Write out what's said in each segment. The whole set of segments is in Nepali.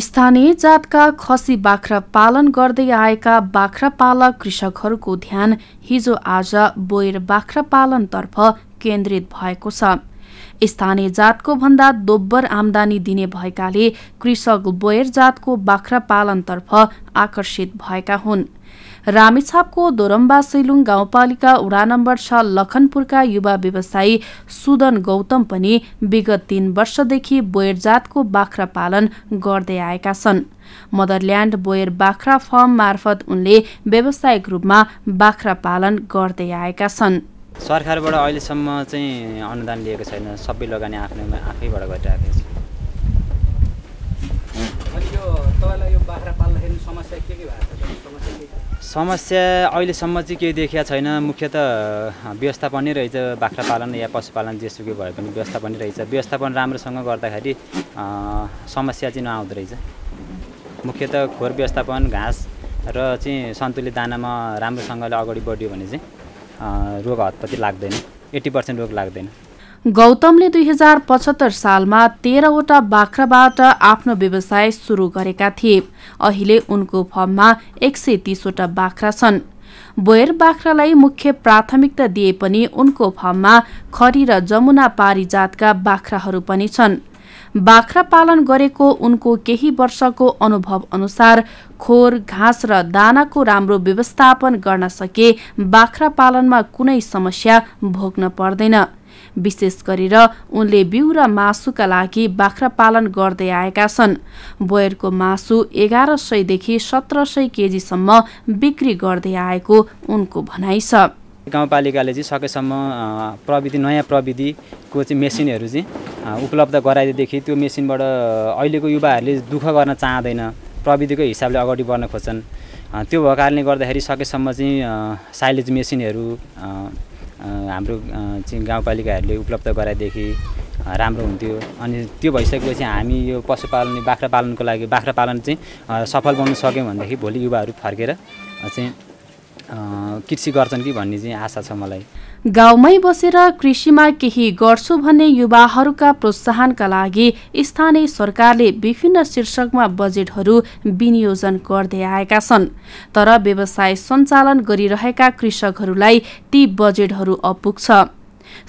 स्थानीय जातका खसी बाख्रा पालन गर्दै आएका बाख्रा पालक कृषकहरूको ध्यान हिजो आज बोयर बाख्रा पालनतर्फ केन्द्रित भएको छ स्थानीय जातको भन्दा दोब्बर आमदानी दिने भएकाले कृषक बोयर जातको बाख्रा पालनतर्फ आकर्षित भएका हुन् रामेछापको दोरम्बा सैलुङ गाउँपालिका वडा नम्बर छ लखनपुरका युवा व्यवसायी सुदन गौतम पनि विगत तीन वर्षदेखि बोयर जातको बाख्रा पालन गर्दै आएका छन् मदरल्यान्ड बोयर बाख्रा फर्म मार्फत उनले व्यावसायिक रूपमा बाख्रा पालन गर्दै आएका छन् सरकारबाट अहिलेसम्म चाहिँ अनुदान लिएको छैन सबै लगानी आफ्नो आफैबाट गरिरहेको छ तपाईँलाई यो बाख्रा पाल्दाखेरि समस्या के के भएको छ समस्या अहिलेसम्म चाहिँ केही देखिया छैन मुख्य त व्यवस्था पनि रहेछ बाख्रा पालन या पशुपालन जेसुकै भए पनि व्यवस्थापन नै रहेछ व्यवस्थापन राम्रोसँग गर्दाखेरि समस्या चाहिँ नआउँदो रहेछ त खोर व्यवस्थापन घाँस र चाहिँ सन्तुलित दानामा राम्रोसँगले अगाडि बढ्यो भने चाहिँ रोग हतपत्ति लाग्दैन एट्टी पर्सेन्ट रोग लाग्दैन गौतमले दुई हजार पचहत्तर सालमा तेह्रवटा बाख्राबाट आफ्नो व्यवसाय सुरु गरेका थिए अहिले उनको फर्ममा एक सय तीसवटा बाख्रा छन् बोयर बाख्रालाई मुख्य प्राथमिकता दिए पनि उनको फर्ममा खरी र जमुना पारिजातका बाख्राहरू पनि छन् बाख्रा पालन गरेको उनको केही वर्षको अनुभव अनुसार खोर घाँस र दानाको राम्रो व्यवस्थापन गर्न सके बाख्रा पालनमा कुनै समस्या भोग्न पर्दैन विशेष गरेर उनले बिउ र मासुका लागि बाख्रा पालन गर्दै आएका छन् बोयरको मासु एघार सयदेखि सत्र सय केजीसम्म बिक्री गर्दै आएको उनको भनाइ छ गाउँपालिकाले चाहिँ सकेसम्म प्रविधि नयाँ प्रविधिको चाहिँ मेसिनहरू चाहिँ उपलब्ध गराइदिएदेखि त्यो मेसिनबाट अहिलेको युवाहरूले दुःख गर्न चाहँदैन प्रविधिको हिसाबले अगाडि बढ्न खोज्छन् त्यो भएको कारणले गर्दाखेरि सकेसम्म चाहिँ साइलेज मेसिनहरू हाम्रो चाहिँ गाउँपालिकाहरूले उपलब्ध गराएदेखि राम्रो हुन्थ्यो अनि त्यो भइसकेपछि हामी यो पशुपालन बाख्रा पालनको लागि बाख्रा पालन चाहिँ सफल बन्न सक्यौँ भनेदेखि भोलि युवाहरू फर्केर चाहिँ कृषि गर्छन् कि भन्ने चाहिँ आशा छ मलाई गाउँमै बसेर कृषिमा केही गर्छु भन्ने युवाहरूका प्रोत्साहनका लागि स्थानीय सरकारले विभिन्न शीर्षकमा बजेटहरू विनियोजन गर्दै आएका छन् तर व्यवसाय सञ्चालन गरिरहेका कृषकहरूलाई ती बजेटहरू अपुग्छ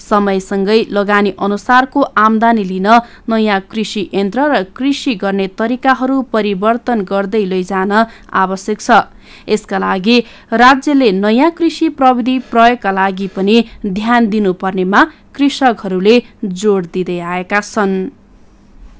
समयसँगै लगानी अनुसारको आमदानी लिन नयाँ कृषि यन्त्र र कृषि गर्ने तरिकाहरू परिवर्तन गर्दै लैजान आवश्यक छ यसका लागि राज्यले नयाँ कृषि प्रविधि प्रयोगका लागि पनि ध्यान दिनुपर्नेमा कृषकहरूले जोड दिँदै आएका छन्